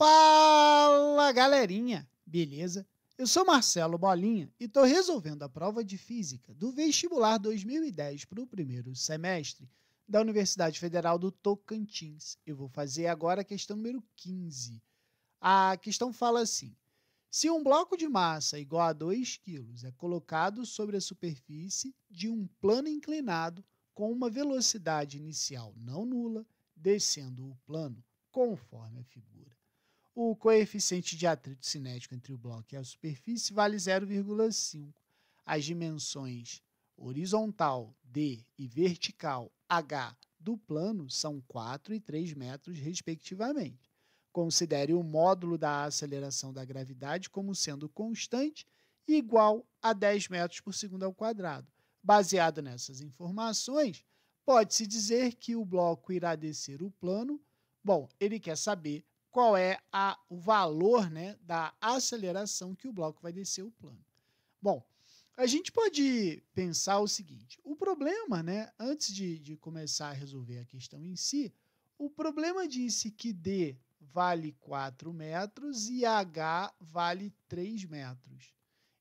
Fala galerinha, beleza? Eu sou Marcelo Bolinha e estou resolvendo a prova de Física do vestibular 2010 para o primeiro semestre da Universidade Federal do Tocantins. Eu vou fazer agora a questão número 15. A questão fala assim: se um bloco de massa igual a 2 kg é colocado sobre a superfície de um plano inclinado com uma velocidade inicial não nula, descendo o plano conforme a figura o coeficiente de atrito cinético entre o bloco e a superfície vale 0,5. As dimensões horizontal D e vertical H do plano são 4 e 3 metros, respectivamente. Considere o módulo da aceleração da gravidade como sendo constante igual a 10 metros por segundo ao quadrado. Baseado nessas informações, pode-se dizer que o bloco irá descer o plano. Bom, ele quer saber qual é a, o valor né, da aceleração que o bloco vai descer o plano. Bom, a gente pode pensar o seguinte: o problema, né, antes de, de começar a resolver a questão em si, o problema disse que D vale 4 metros e H vale 3 metros.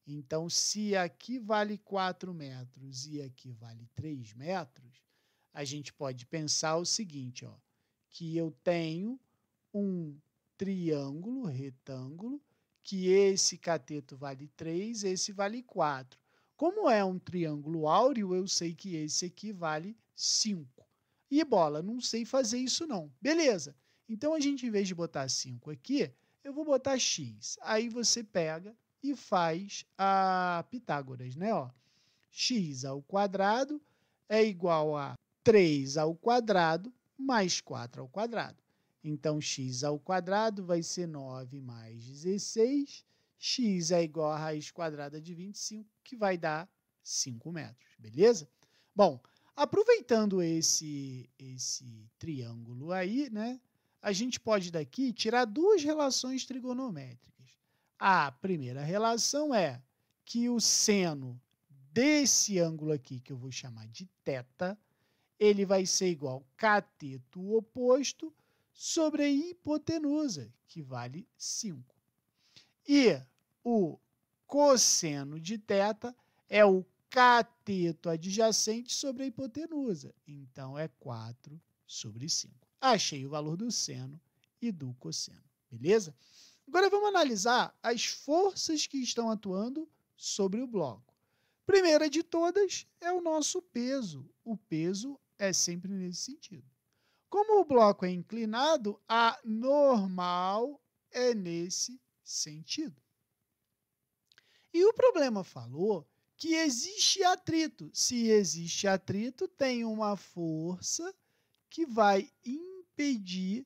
Então, se aqui vale 4 metros e aqui vale 3 metros, a gente pode pensar o seguinte, ó, que eu tenho um triângulo, retângulo, que esse cateto vale 3, esse vale 4. Como é um triângulo áureo, eu sei que esse aqui vale 5. E bola, não sei fazer isso não. Beleza. Então, a gente, em vez de botar 5 aqui, eu vou botar x. Aí você pega e faz a Pitágoras, né? Ó, x ao quadrado é igual a 3 ao quadrado mais 4 ao quadrado. Então, x ao quadrado vai ser 9 mais 16. x é igual à raiz quadrada de 25, que vai dar 5 metros, beleza? Bom, aproveitando esse, esse triângulo aí, né? A gente pode daqui tirar duas relações trigonométricas. A primeira relação é que o seno desse ângulo aqui, que eu vou chamar de θ, ele vai ser igual a cateto oposto sobre a hipotenusa, que vale 5. E o cosseno de θ é o cateto adjacente sobre a hipotenusa. Então, é 4 sobre 5. Achei o valor do seno e do cosseno, beleza? Agora vamos analisar as forças que estão atuando sobre o bloco. Primeira de todas é o nosso peso. O peso é sempre nesse sentido. Como o bloco é inclinado, a normal é nesse sentido. E o problema falou que existe atrito. Se existe atrito, tem uma força que vai impedir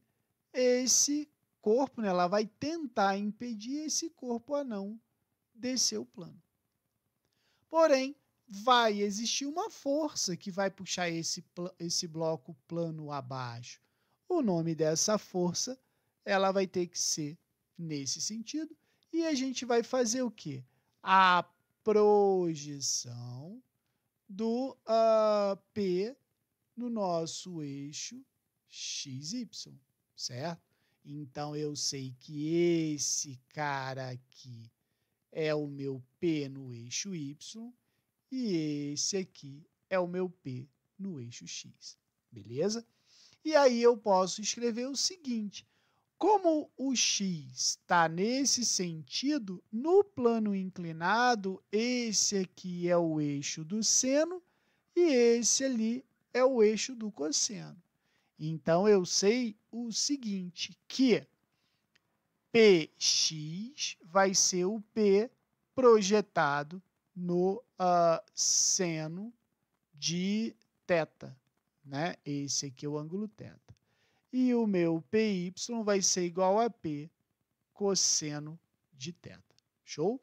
esse corpo, né? ela vai tentar impedir esse corpo a não descer o plano. Porém, vai existir uma força que vai puxar esse, esse bloco plano abaixo. O nome dessa força, ela vai ter que ser nesse sentido, e a gente vai fazer o quê? A projeção do uh, P no nosso eixo XY, certo? Então eu sei que esse cara aqui é o meu P no eixo Y e esse aqui é o meu P no eixo X, beleza? E aí eu posso escrever o seguinte, como o X está nesse sentido, no plano inclinado, esse aqui é o eixo do seno e esse ali é o eixo do cosseno. Então, eu sei o seguinte, que PX vai ser o P projetado no uh, seno de θ, né? Esse aqui é o ângulo θ. E o meu PY vai ser igual a P cosseno de θ. Show?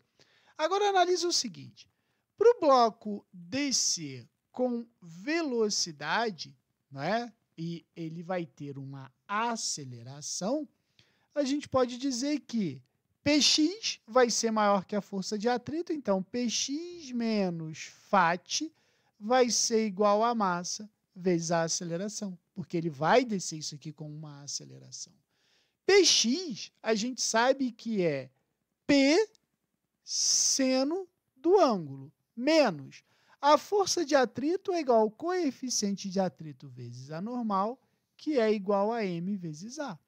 Agora analise o seguinte. Para o bloco descer com velocidade, né? E ele vai ter uma aceleração, a gente pode dizer que Px vai ser maior que a força de atrito, então Px menos Fat vai ser igual a massa vezes a aceleração, porque ele vai descer isso aqui com uma aceleração. Px, a gente sabe que é P seno do ângulo, menos a força de atrito é igual ao coeficiente de atrito vezes a normal, que é igual a m vezes a.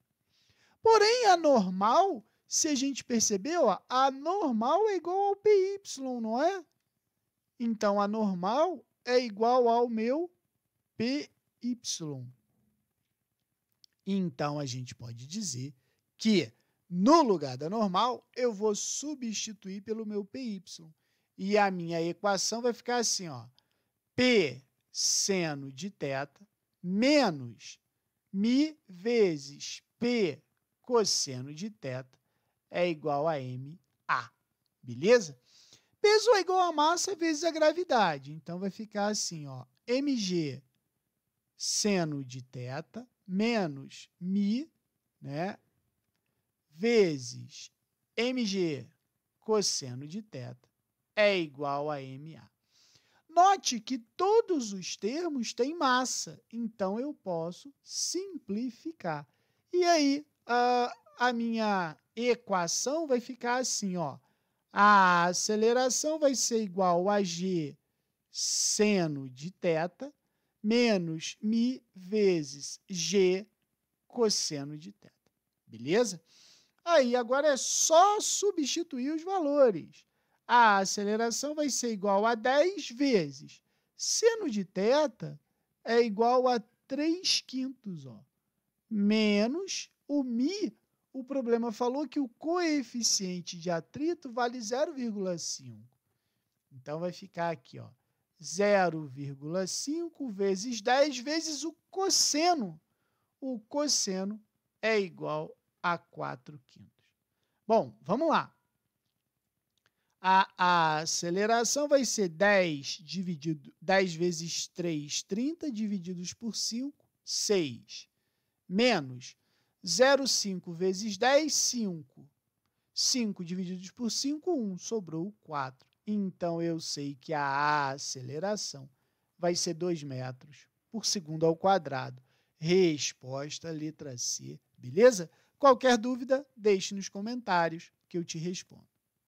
Porém, a normal se a gente perceber, ó, a normal é igual ao PY, não é? Então, a normal é igual ao meu PY. Então, a gente pode dizer que, no lugar da normal, eu vou substituir pelo meu PY. E a minha equação vai ficar assim, ó. P seno de θ menos mi vezes P cosseno de θ é igual a MA. Beleza? Peso é igual a massa vezes a gravidade. Então vai ficar assim, ó, mg seno de teta menos mi, né, vezes mg cosseno de teta é igual a ma. Note que todos os termos têm massa, então eu posso simplificar. E aí, a, ah, a minha equação vai ficar assim, ó. A aceleração vai ser igual a g seno de teta menos mi vezes g cosseno de teta Beleza? Aí agora é só substituir os valores. A aceleração vai ser igual a 10 vezes. Seno de teta é igual a 3 quintos, ó, menos o mi o problema falou que o coeficiente de atrito vale 0,5. Então vai ficar aqui, ó, 0,5 vezes 10 vezes o cosseno. O cosseno é igual a 4 quintos. Bom, vamos lá. A, a, aceleração vai ser 10 dividido 10 vezes 3, 30 divididos por 5, 6. Menos 0,5 vezes 10, 5. 5 dividido por 5, 1. Sobrou 4. Então, eu sei que a aceleração vai ser 2 metros por segundo ao quadrado. Resposta, letra C. Beleza? Qualquer dúvida, deixe nos comentários que eu te respondo.